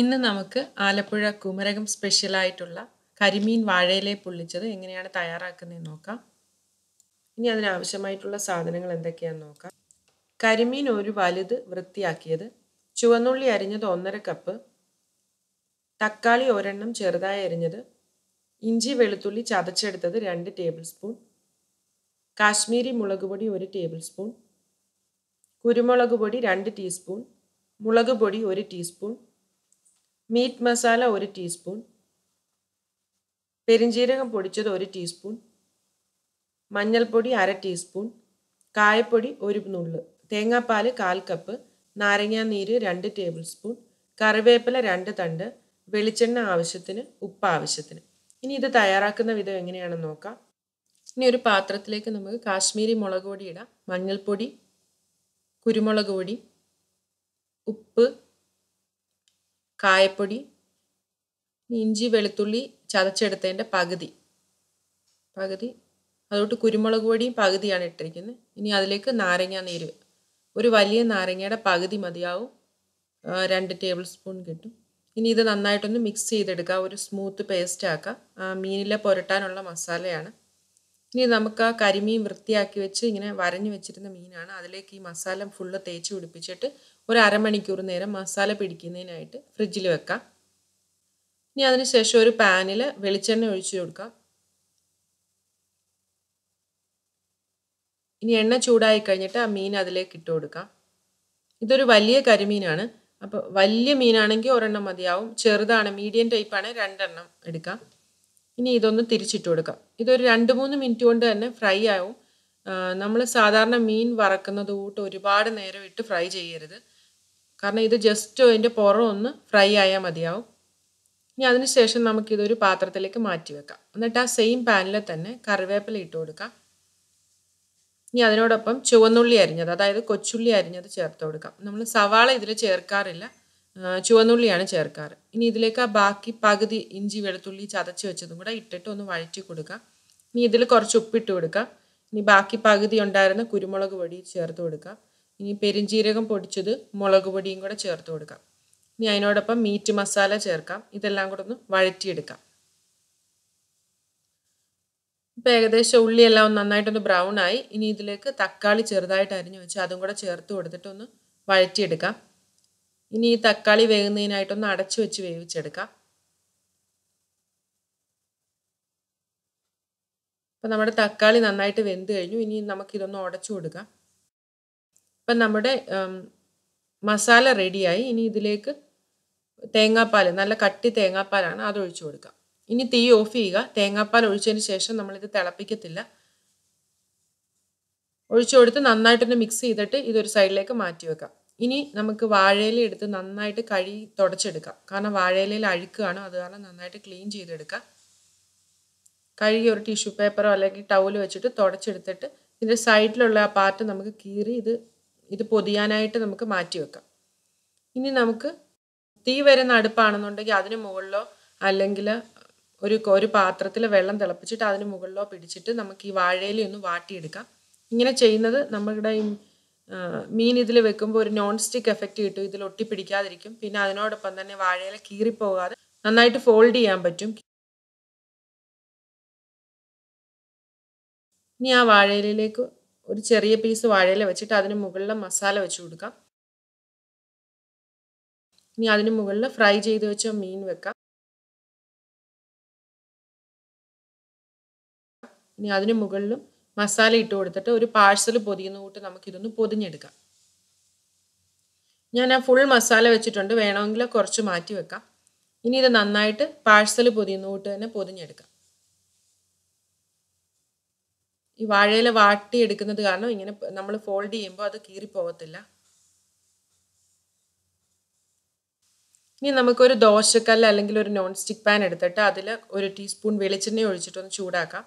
ഇന്ന് നമുക്ക് ആലപ്പുഴ കുമരകം സ്പെഷ്യലായിട്ടുള്ള കരിമീൻ വാഴയിലെ പൊള്ളിച്ചത് എങ്ങനെയാണ് തയ്യാറാക്കുന്നത് നോക്കാം ഇനി അതിനാവശ്യമായിട്ടുള്ള സാധനങ്ങൾ എന്തൊക്കെയാണെന്ന് നോക്കാം കരിമീൻ ഒരു വലുത് വൃത്തിയാക്കിയത് ചുവന്നുള്ളി അരിഞ്ഞത് ഒന്നര കപ്പ് തക്കാളി ഒരെണ്ണം ചെറുതായി അരിഞ്ഞത് ഇഞ്ചി വെളുത്തുള്ളി ചതച്ചെടുത്തത് രണ്ട് ടേബിൾ സ്പൂൺ കാശ്മീരി മുളക് പൊടി ഒരു ടേബിൾ സ്പൂൺ കുരുമുളക് പൊടി രണ്ട് ടീസ്പൂൺ മുളക് പൊടി ഒരു ടീസ്പൂൺ മീറ്റ് മസാല ഒരു ടീസ്പൂൺ പെരിഞ്ജീരകം പൊടിച്ചത് ഒരു ടീസ്പൂൺ മഞ്ഞൾപ്പൊടി അര ടീസ്പൂൺ കായപ്പൊടി ഒരു നുള്ള് തേങ്ങാപ്പാൽ കാൽ കപ്പ് നാരങ്ങാനീര് രണ്ട് ടേബിൾ സ്പൂൺ കറിവേപ്പില രണ്ട് തണ്ട് വെളിച്ചെണ്ണ ആവശ്യത്തിന് ഉപ്പ് ആവശ്യത്തിന് ഇനി ഇത് തയ്യാറാക്കുന്ന വിധം എങ്ങനെയാണെന്ന് നോക്കാം ഇനി ഒരു പാത്രത്തിലേക്ക് നമുക്ക് കാശ്മീരി മുളക് പൊടി ഇടാം മഞ്ഞൾപ്പൊടി കുരുമുളക് പൊടി ഉപ്പ് കായപ്പൊടി ഇഞ്ചി വെളുത്തുള്ളി ചതച്ചെടുത്തതിൻ്റെ പകുതി പകുതി അതോട്ട് കുരുമുളക് പൊടിയും പകുതിയാണ് ഇട്ടിരിക്കുന്നത് ഇനി അതിലേക്ക് നാരങ്ങ നീര് ഒരു വലിയ നാരങ്ങയുടെ പകുതി മതിയാവും രണ്ട് ടേബിൾ സ്പൂൺ കിട്ടും ഇനി ഇത് നന്നായിട്ടൊന്ന് മിക്സ് ചെയ്തെടുക്കുക ഒരു സ്മൂത്ത് പേസ്റ്റ് ആക്കുക മീനിലെ പുരട്ടാനുള്ള മസാലയാണ് ഇനി നമുക്ക് ആ കരിമീൻ വൃത്തിയാക്കി വെച്ച് ഇങ്ങനെ വരഞ്ഞു വെച്ചിരുന്ന മീനാണ് അതിലേക്ക് ഈ മസാല ഫുള്ള് തേച്ച് പിടിപ്പിച്ചിട്ട് ഒരു അരമണിക്കൂർ നേരം മസാല പിടിക്കുന്നതിനായിട്ട് ഫ്രിഡ്ജിൽ വെക്കാം ഇനി അതിനുശേഷം ഒരു പാനിൽ വെളിച്ചെണ്ണ ഒഴിച്ചു കൊടുക്കാം ഇനി എണ്ണ ചൂടായി കഴിഞ്ഞിട്ട് ആ മീൻ അതിലേക്ക് ഇട്ട് കൊടുക്കാം ഇതൊരു വലിയ കരിമീനാണ് അപ്പോൾ വലിയ മീനാണെങ്കിൽ ഒരെണ്ണം മതിയാവും ചെറുതാണ് മീഡിയം ടൈപ്പാണ് രണ്ടെണ്ണം എടുക്കാം ഇനി ഇതൊന്ന് തിരിച്ചിട്ട് കൊടുക്കാം ഇതൊരു രണ്ട് മൂന്ന് മിനിറ്റ് കൊണ്ട് തന്നെ ഫ്രൈ ആവും നമ്മൾ സാധാരണ മീൻ വറക്കുന്നത് കൂട്ട് ഒരുപാട് നേരം ഇട്ട് ഫ്രൈ ചെയ്യരുത് കാരണം ഇത് ജസ്റ്റ് അതിൻ്റെ പുറം ഒന്ന് ഫ്രൈ ആയാൽ മതിയാവും ഇനി അതിനുശേഷം നമുക്കിതൊരു പാത്രത്തിലേക്ക് മാറ്റി വെക്കാം എന്നിട്ട് ആ സെയിം പാനിൽ തന്നെ കറിവേപ്പില ഇട്ട് കൊടുക്കാം ഇനി അതിനോടൊപ്പം ചുവന്നുള്ളി അരിഞ്ഞത് അതായത് കൊച്ചുള്ളി അരിഞ്ഞത് ചേർത്ത് കൊടുക്കാം നമ്മൾ സവാള ഇതിൽ ചേർക്കാറില്ല ചുവന്നുള്ളിയാണ് ചേർക്കാറ് ഇനി ഇതിലേക്ക് ആ ബാക്കി പകുതി ഇഞ്ചി വെളുത്തുള്ളി ചതച്ച് വെച്ചതും കൂടെ ഇട്ടിട്ട് ഒന്ന് വഴറ്റി കൊടുക്കുക ഇനി ഇതിൽ കുറച്ച് ഉപ്പിട്ട് കൊടുക്കുക ഇനി ബാക്കി പകുതി ഉണ്ടായിരുന്ന കുരുമുളക് പൊടി ചേർത്ത് കൊടുക്കുക ഇനി പെരിഞ്ജീരകം പൊടിച്ചത് മുളക് പൊടിയും കൂടെ ചേർത്ത് കൊടുക്കാം ഇനി അതിനോടൊപ്പം മീറ്റ് മസാല ചേർക്കാം ഇതെല്ലാം കൂടെ ഒന്ന് വഴറ്റിയെടുക്കാം ഇപ്പം ഏകദേശം ഉള്ളിയെല്ലാം ഒന്ന് നന്നായിട്ടൊന്ന് ബ്രൗൺ ആയി ഇനി ഇതിലേക്ക് തക്കാളി ചെറുതായിട്ട് അരിഞ്ഞു വെച്ച് അതും കൂടെ ചേർത്ത് കൊടുത്തിട്ടൊന്ന് വഴറ്റിയെടുക്കാം ഇനി ഈ തക്കാളി വേകുന്നതിനായിട്ടൊന്ന് അടച്ചു വെച്ച് വേവിച്ചെടുക്കാം അപ്പം നമ്മുടെ തക്കാളി നന്നായിട്ട് വെന്ത് കഴിഞ്ഞു ഇനി നമുക്കിതൊന്ന് ഉടച്ചു കൊടുക്കാം അപ്പം നമ്മുടെ മസാല റെഡിയായി ഇനി ഇതിലേക്ക് തേങ്ങാപ്പാൽ നല്ല കട്ടി തേങ്ങാപ്പാലാണ് അത് ഒഴിച്ചു കൊടുക്കാം ഇനി തീ ഓഫ് ചെയ്യുക തേങ്ങാപ്പാൽ ഒഴിച്ചതിന് ശേഷം നമ്മളിത് തിളപ്പിക്കത്തില്ല ഒഴിച്ചു കൊടുത്ത് നന്നായിട്ടൊന്ന് മിക്സ് ചെയ്തിട്ട് ഇതൊരു സൈഡിലേക്ക് മാറ്റി വെക്കാം ഇനി നമുക്ക് വാഴയില എടുത്ത് നന്നായിട്ട് കഴി തുടച്ചെടുക്കാം കാരണം വാഴയിലയിൽ അഴുക്കാണ് അത് കാരണം നന്നായിട്ട് ക്ലീൻ ചെയ്തെടുക്കാം കഴുകി ഒരു ടിഷ്യൂ പേപ്പറോ അല്ലെങ്കിൽ ടവൽ വെച്ചിട്ട് തുടച്ചെടുത്തിട്ട് ഇതിൻ്റെ സൈഡിലുള്ള ആ പാർട്ട് നമുക്ക് കീറി ഇത് ഇത് പൊതിയാനായിട്ട് നമുക്ക് മാറ്റി വെക്കാം ഇനി നമുക്ക് തീ വരുന്ന അടുപ്പാണെന്നുണ്ടെങ്കിൽ അതിന് മുകളിലോ അല്ലെങ്കിൽ ഒരു ഒരു പാത്രത്തിൽ വെള്ളം തിളപ്പിച്ചിട്ട് അതിന് മുകളിലോ പിടിച്ചിട്ട് നമുക്ക് ഈ വാഴയിലൊന്ന് വാട്ടിയെടുക്കാം ഇങ്ങനെ ചെയ്യുന്നത് നമ്മുടെ മീൻ ഇതിൽ വെക്കുമ്പോൾ ഒരു നോൺ സ്റ്റിക്ക് എഫക്റ്റ് കിട്ടും ഇതിൽ ഒട്ടിപ്പിടിക്കാതിരിക്കും പിന്നെ അതിനോടൊപ്പം തന്നെ വാഴയില കീറിപ്പോകാതെ നന്നായിട്ട് ഫോൾഡ് ചെയ്യാൻ പറ്റും ഇനി ആ വാഴയിലേക്ക് ഒരു ചെറിയ പീസ് വാഴയില വെച്ചിട്ട് അതിന് മുകളിൽ മസാല വെച്ച് കൊടുക്കാം ഇനി അതിന് മുകളിൽ ഫ്രൈ ചെയ്ത് വെച്ച മീൻ വെക്കാം ഇനി അതിന് മുകളിലും മസാല ഇട്ട് കൊടുത്തിട്ട് ഒരു പാഴ്സൽ പൊതിയുന്ന കൂട്ട് നമുക്കിതൊന്ന് പൊതിഞ്ഞെടുക്കാം ഞാൻ ആ ഫുൾ മസാല വെച്ചിട്ടുണ്ട് വേണമെങ്കിൽ കുറച്ച് മാറ്റി വെക്കാം ഇനി ഇത് നന്നായിട്ട് പാഴ്സൽ പൊതിയുന്ന കൂട്ട് തന്നെ പൊതിഞ്ഞെടുക്കാം ഈ വാഴയില വാട്ടിയെടുക്കുന്നത് കാരണം ഇങ്ങനെ നമ്മൾ ഫോൾഡ് ചെയ്യുമ്പോൾ അത് കീറിപ്പോകത്തില്ല ഇനി നമുക്കൊരു ദോശക്കല്ല് അല്ലെങ്കിൽ ഒരു നോൺ സ്റ്റിക്ക് പാൻ എടുത്തിട്ട് അതിൽ ഒരു ടീസ്പൂൺ വെളിച്ചെണ്ണ ഒഴിച്ചിട്ടൊന്ന് ചൂടാക്കാം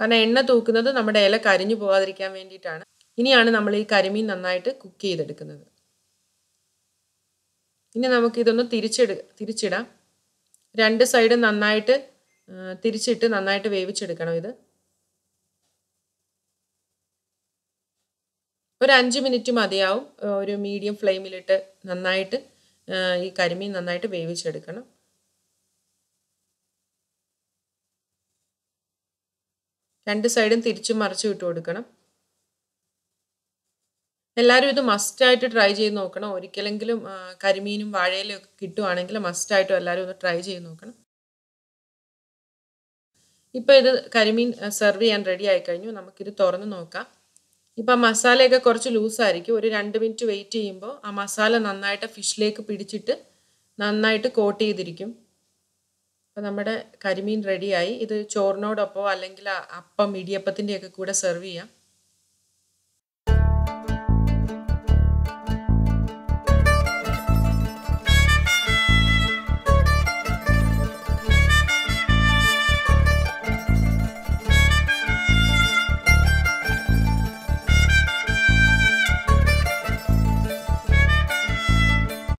കാരണം എണ്ണ തൂക്കുന്നത് നമ്മുടെ ഇല കരിഞ്ഞു പോകാതിരിക്കാൻ വേണ്ടിയിട്ടാണ് ഇനിയാണ് നമ്മൾ ഈ കരിമീൻ നന്നായിട്ട് കുക്ക് ചെയ്തെടുക്കുന്നത് ഇനി നമുക്കിതൊന്ന് തിരിച്ചെടു തിരിച്ചിടാം രണ്ട് സൈഡും നന്നായിട്ട് തിരിച്ചിട്ട് നന്നായിട്ട് വേവിച്ചെടുക്കണം ഇത് ഒരു അഞ്ച് മിനിറ്റ് മതിയാവും ഒരു മീഡിയം ഫ്ലെയിമിലിട്ട് നന്നായിട്ട് ഈ കരിമീൻ നന്നായിട്ട് വേവിച്ചെടുക്കണം രണ്ട് സൈഡും തിരിച്ചു മറിച്ചും ഇട്ട് കൊടുക്കണം എല്ലാവരും ഇത് മസ്റ്റായിട്ട് ട്രൈ ചെയ്ത് നോക്കണം ഒരിക്കലെങ്കിലും കരിമീനും വാഴയിലും ഒക്കെ കിട്ടുവാണെങ്കിൽ മസ്റ്റായിട്ടും എല്ലാവരും ഒന്ന് ട്രൈ ചെയ്ത് നോക്കണം ഇപ്പോൾ ഇത് കരിമീൻ സെർവ് ചെയ്യാൻ റെഡി ആയിക്കഴിഞ്ഞു കഴിഞ്ഞു നമുക്കിത് തുറന്ന് നോക്കാം ഇപ്പോൾ മസാലയൊക്കെ കുറച്ച് ലൂസായിരിക്കും ഒരു രണ്ട് മിനിറ്റ് വെയിറ്റ് ചെയ്യുമ്പോൾ ആ മസാല നന്നായിട്ട് ഫിഷിലേക്ക് പിടിച്ചിട്ട് നന്നായിട്ട് കോട്ട് ചെയ്തിരിക്കും അപ്പോൾ നമ്മുടെ കരിമീൻ റെഡിയായി ഇത് ചോറിനോടൊപ്പമോ അല്ലെങ്കിൽ അപ്പം ഇടിയപ്പത്തിൻ്റെയൊക്കെ കൂടെ സെർവ് ചെയ്യാം